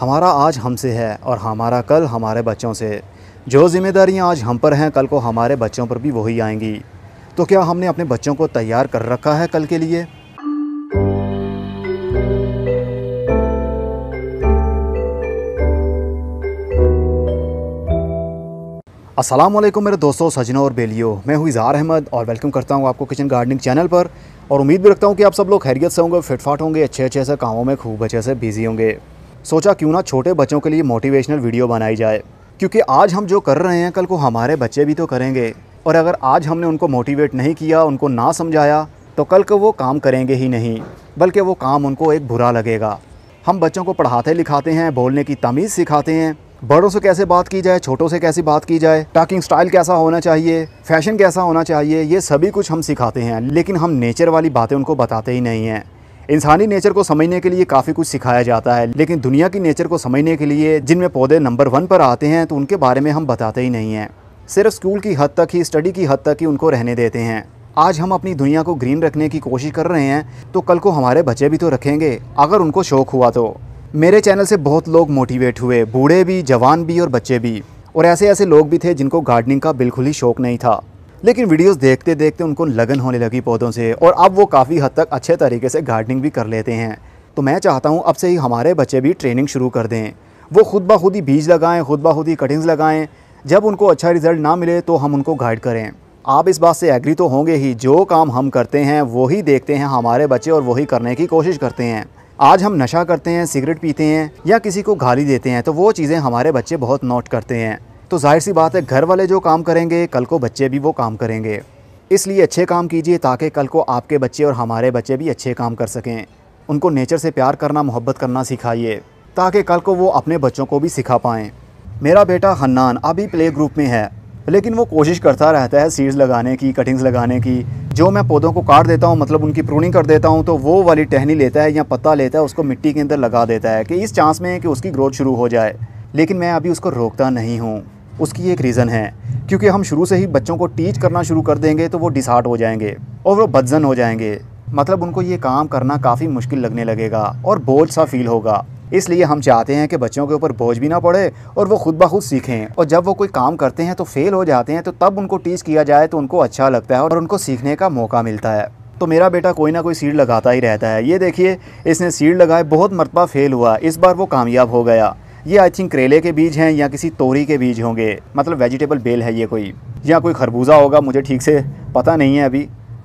हमारा आज हमसे है और हमारा कल हमारे बच्चों से जो ज़िम्मेदारियाँ आज हम पर हैं कल को हमारे बच्चों पर भी वही आएंगी तो क्या हमने अपने बच्चों को तैयार कर रखा है कल के लिए वालेकुम मेरे दोस्तों सजनों और बेलियो मैं हूँ इज़हार अहमद और वेलकम करता हूँ आपको किचन गार्डनिंग चैनल पर और उम्मीद भी रखता हूँ कि आप सब लोग खैरियत से होंगे फिटफाट होंगे अच्छे अच्छे से कामों में खूब अच्छे से बिजी होंगे सोचा क्यों ना छोटे बच्चों के लिए मोटिवेशनल वीडियो बनाई जाए क्योंकि आज हम जो कर रहे हैं कल को हमारे बच्चे भी तो करेंगे और अगर आज हमने उनको मोटिवेट नहीं किया उनको ना समझाया तो कल को वो काम करेंगे ही नहीं बल्कि वो काम उनको एक बुरा लगेगा हम बच्चों को पढ़ाते लिखाते हैं बोलने की तमीज़ सिखाते हैं बड़ों से कैसे बात की जाए छोटों से कैसे बात की जाए टाकिंग स्टाइल कैसा होना चाहिए फैशन कैसा होना चाहिए ये सभी कुछ हम सिखाते हैं लेकिन हम नेचर वाली बातें उनको बताते ही नहीं हैं इंसानी नेचर को समझने के लिए काफ़ी कुछ सिखाया जाता है लेकिन दुनिया की नेचर को समझने के लिए जिनमें पौधे नंबर वन पर आते हैं तो उनके बारे में हम बताते ही नहीं हैं सिर्फ स्कूल की हद तक ही स्टडी की हद तक ही उनको रहने देते हैं आज हम अपनी दुनिया को ग्रीन रखने की कोशिश कर रहे हैं तो कल को हमारे बच्चे भी तो रखेंगे अगर उनको शौक हुआ तो मेरे चैनल से बहुत लोग मोटिवेट हुए बूढ़े भी जवान भी और बच्चे भी और ऐसे ऐसे लोग भी थे जिनको गार्डनिंग का बिल्कुल ही शौक नहीं था लेकिन वीडियोस देखते देखते उनको लगन होने लगी पौधों से और अब वो काफ़ी हद तक अच्छे तरीके से गार्डनिंग भी कर लेते हैं तो मैं चाहता हूँ अब से ही हमारे बच्चे भी ट्रेनिंग शुरू कर दें वो खुद ब खुद ही बीज लगाएँ खुद ब खुद ही कटिंग्स लगाएँ जब उनको अच्छा रिजल्ट ना मिले तो हम उनको गाइड करें आप इस बात से एग्री तो होंगे ही जो काम हम करते हैं वही देखते हैं हमारे बच्चे और वही करने की कोशिश करते हैं आज हम नशा करते हैं सिगरेट पीते हैं या किसी को गाली देते हैं तो वो चीज़ें हमारे बच्चे बहुत नोट करते हैं तो जाहिर सी बात है घर वाले जो काम करेंगे कल को बच्चे भी वो काम करेंगे इसलिए अच्छे काम कीजिए ताकि कल को आपके बच्चे और हमारे बच्चे भी अच्छे काम कर सकें उनको नेचर से प्यार करना मोहब्बत करना सिखाइए ताकि कल को वो अपने बच्चों को भी सिखा पाएँ मेरा बेटा हन्नान अभी प्ले ग्रुप में है लेकिन वो कोशिश करता रहता है सीड्स लगाने की कटिंग्स लगाने की जो मैं पौधों को काट देता हूँ मतलब उनकी प्रूनिंग कर देता हूँ तो वो वाली टहनी लेता है या पत्ता लेता है उसको मिट्टी के अंदर लगा देता है कि इस चांस में कि उसकी ग्रोथ शुरू हो जाए लेकिन मैं अभी उसको रोकता नहीं हूँ उसकी एक रीज़न है क्योंकि हम शुरू से ही बच्चों को टीच करना शुरू कर देंगे तो वो डिसहार्ट हो जाएंगे और वो बदजन हो जाएंगे मतलब उनको ये काम करना काफ़ी मुश्किल लगने लगेगा और बोझ सा फील होगा इसलिए हम चाहते हैं कि बच्चों के ऊपर बोझ भी ना पड़े और वो खुद ब खुद सीखें और जब वो कोई काम करते हैं तो फेल हो जाते हैं तो तब उनको टीच किया जाए तो उनको अच्छा लगता है और उनको सीखने का मौका मिलता है तो मेरा बेटा कोई ना कोई सीड लगाता ही रहता है ये देखिए इसने सीड लगाए बहुत मरतबा फेल हुआ इस बार वो कामयाब हो गया ये आई थिंक करेले के बीज हैं या किसी तोरी के बीज होंगे मतलब वेजिटेबल बेल है ये कोई या कोई खरबूजा होगा मुझे ठीक से पता नहीं है अभी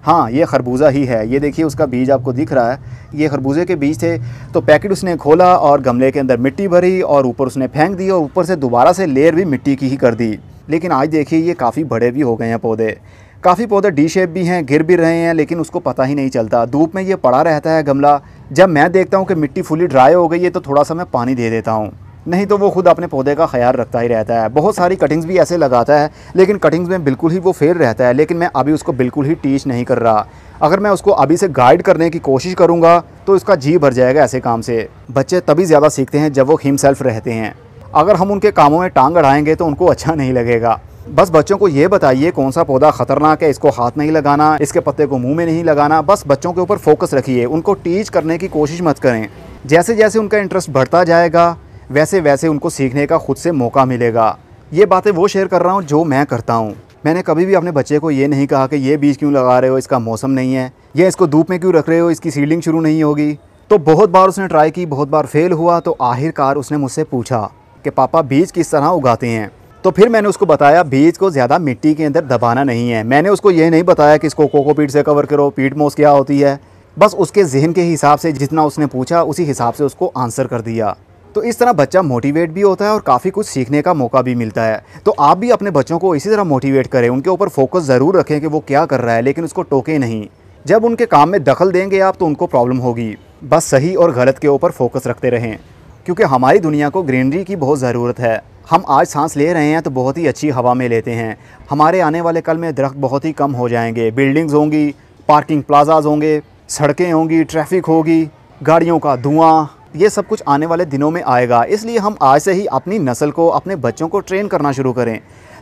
हाँ ये खरबूजा ही है ये देखिए उसका बीज आपको दिख रहा है ये खरबूजे के बीज थे तो पैकेट उसने खोला और गमले के अंदर मिट्टी भरी और ऊपर उसने फेंक दी और ऊपर से दोबारा से लेयर भी मिट्टी की ही कर दी लेकिन आज देखिए ये काफ़ी बड़े भी हो गए हैं पौधे काफ़ी पौधे डी शेप भी हैं गिर भी रहे हैं लेकिन उसको पता ही नहीं चलता धूप में ये पड़ा रहता है गमला जब मैं देखता हूँ कि मिट्टी फुली ड्राई हो गई है तो थोड़ा सा मैं पानी दे देता हूँ नहीं तो वो खुद अपने पौधे का ख्याल रखता ही रहता है बहुत सारी कटिंग्स भी ऐसे लगाता है लेकिन कटिंग्स में बिल्कुल ही वो फेल रहता है लेकिन मैं अभी उसको बिल्कुल ही टीच नहीं कर रहा अगर मैं उसको अभी से गाइड करने की कोशिश करूँगा तो उसका जी भर जाएगा ऐसे काम से बच्चे तभी ज़्यादा सीखते हैं जब वो हिमसेल्फ रहते हैं अगर हम उनके कामों में टांग अड़ाएंगे तो उनको अच्छा नहीं लगेगा बस बच्चों को ये बताइए कौन सा पौधा खतरनाक है इसको हाथ नहीं लगाना इसके पत्ते को मुंह में नहीं लगाना बस बच्चों के ऊपर फोकस रखिए उनको टीच करने की कोशिश मत करें जैसे जैसे उनका इंटरेस्ट बढ़ता जाएगा वैसे वैसे उनको सीखने का खुद से मौका मिलेगा ये बातें वो शेयर कर रहा हूँ जो मैं करता हूँ मैंने कभी भी अपने बच्चे को ये नहीं कहा कि ये बीज क्यों लगा रहे हो इसका मौसम नहीं है या इसको धूप में क्यों रख रहे हो इसकी सीलिंग शुरू नहीं होगी तो बहुत बार उसने ट्राई की बहुत बार फेल हुआ तो आखिरकार उसने मुझसे पूछा कि पापा बीज किस तरह उगाते हैं तो फिर मैंने उसको बताया बीज को ज़्यादा मिट्टी के अंदर दबाना नहीं है मैंने उसको ये नहीं बताया कि इसको कोकोपीट से कवर करो पीट मोस क्या होती है बस उसके जहन के हिसाब से जितना उसने पूछा उसी हिसाब से उसको आंसर कर दिया तो इस तरह बच्चा मोटिवेट भी होता है और काफ़ी कुछ सीखने का मौका भी मिलता है तो आप भी अपने बच्चों को इसी तरह मोटिवेट करें उनके ऊपर फोकस ज़रूर रखें कि वो क्या कर रहा है लेकिन उसको टोके नहीं जब उनके काम में दखल देंगे आप तो उनको प्रॉब्लम होगी बस सही और गलत के ऊपर फोकस रखते रहें क्योंकि हमारी दुनिया को ग्रीनरी की बहुत ज़रूरत है हम आज सांस ले रहे हैं तो बहुत ही अच्छी हवा में लेते हैं हमारे आने वाले कल में दरख्त बहुत ही कम हो जाएंगे बिल्डिंग्स होंगी पार्किंग प्लाजाज होंगे सड़कें होंगी ट्रैफिक होगी गाड़ियों का धुआं ये सब कुछ आने वाले दिनों में आएगा इसलिए हम आज से ही अपनी नस्ल को अपने बच्चों को ट्रेन करना शुरू करें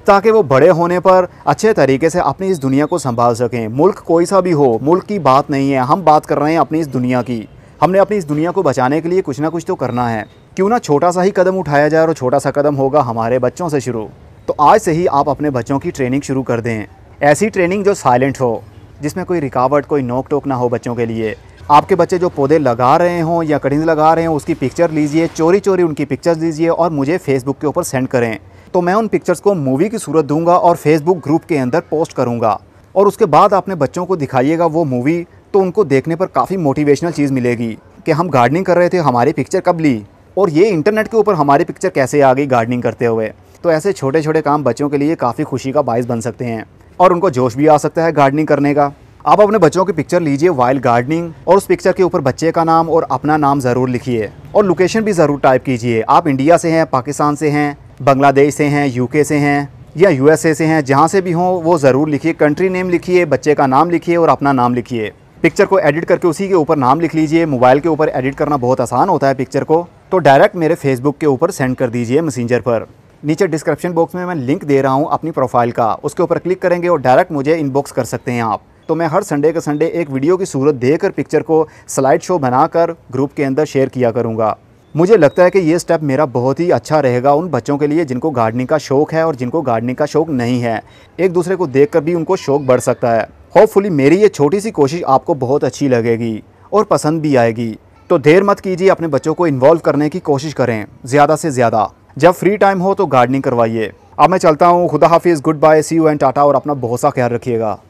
ताकि वो बड़े होने पर अच्छे तरीके से अपनी इस दुनिया को संभाल सकें मुल्क कोई सा भी हो मुल्क की बात नहीं है हम बात कर रहे हैं अपनी इस दुनिया की हमने अपनी इस दुनिया को बचाने के लिए कुछ ना कुछ तो करना है क्यों ना छोटा सा ही कदम उठाया जाए और छोटा सा कदम होगा हमारे बच्चों से शुरू तो आज से ही आप अपने बच्चों की ट्रेनिंग शुरू कर दें ऐसी ट्रेनिंग जो साइलेंट हो जिसमें कोई रिकावट कोई नोक टोक ना हो बच्चों के लिए आपके बच्चे जो पौधे लगा रहे हों या कटिंग लगा रहे हों उसकी पिक्चर लीजिए चोरी चोरी उनकी पिक्चर्स लीजिए और मुझे फेसबुक के ऊपर सेंड करें तो मैं उन पिक्चर्स को मूवी की सूरत दूंगा और फेसबुक ग्रुप के अंदर पोस्ट करूंगा और उसके बाद आपने बच्चों को दिखाइएगा वो मूवी तो उनको देखने पर काफ़ी मोटिवेशनल चीज़ मिलेगी कि हम गार्डनिंग कर रहे थे हमारी पिक्चर कब ली और ये इंटरनेट के ऊपर हमारी पिक्चर कैसे आ गई गार्डनिंग करते हुए तो ऐसे छोटे छोटे काम बच्चों के लिए काफ़ी खुशी का बायस बन सकते हैं और उनको जोश भी आ सकता है गार्डनिंग करने का आप अपने बच्चों की पिक्चर लीजिए वाइल्ड गार्डनिंग और उस पिक्चर के ऊपर बच्चे का नाम और अपना नाम ज़रूर लिखिए और लोकेशन भी ज़रूर टाइप कीजिए आप इंडिया से हैं पाकिस्तान से हैं बांग्लादेश से हैं यूके से हैं या यूएसए से हैं जहाँ से भी हों वो ज़रूर लिखिए कंट्री नेम लिखिए बच्चे का नाम लिखिए और अपना नाम लिखिए पिक्चर को एडिट करके उसी के ऊपर नाम लिख लीजिए मोबाइल के ऊपर एडिट करना बहुत आसान होता है पिक्चर को तो डायरेक्ट मेरे फेसबुक के ऊपर सेंड कर दीजिए मैसेंजर पर नीचे डिस्क्रिप्शन बॉक्स में मैं लिंक दे रहा हूँ अपनी प्रोफाइल का उसके ऊपर क्लिक करेंगे और डायरेक्ट मुझे इनबॉक्स कर सकते हैं आप तो मैं हर संडे के संडे एक वीडियो की सूरत देकर पिक्चर को स्लाइड शो बनाकर ग्रुप के अंदर शेयर किया करूँगा मुझे लगता है कि ये स्टेप मेरा बहुत ही अच्छा रहेगा उन बच्चों के लिए जिनको गार्डनिंग का शौक़ है और जिनको गार्डनिंग का शौक़ नहीं है एक दूसरे को देख भी उनको शौक़ बढ़ सकता है होपफुली मेरी ये छोटी सी कोशिश आपको बहुत अच्छी लगेगी और पसंद भी आएगी तो देर मत कीजिए अपने बच्चों को इन्वॉल्व करने की कोशिश करें ज़्यादा से ज़्यादा जब फ्री टाइम हो तो गार्डनिंग करवाइए अब मैं चलता हूँ खुदा हाफिज़ good bye see you and tata और अपना बहुत सा ख्याल रखिएगा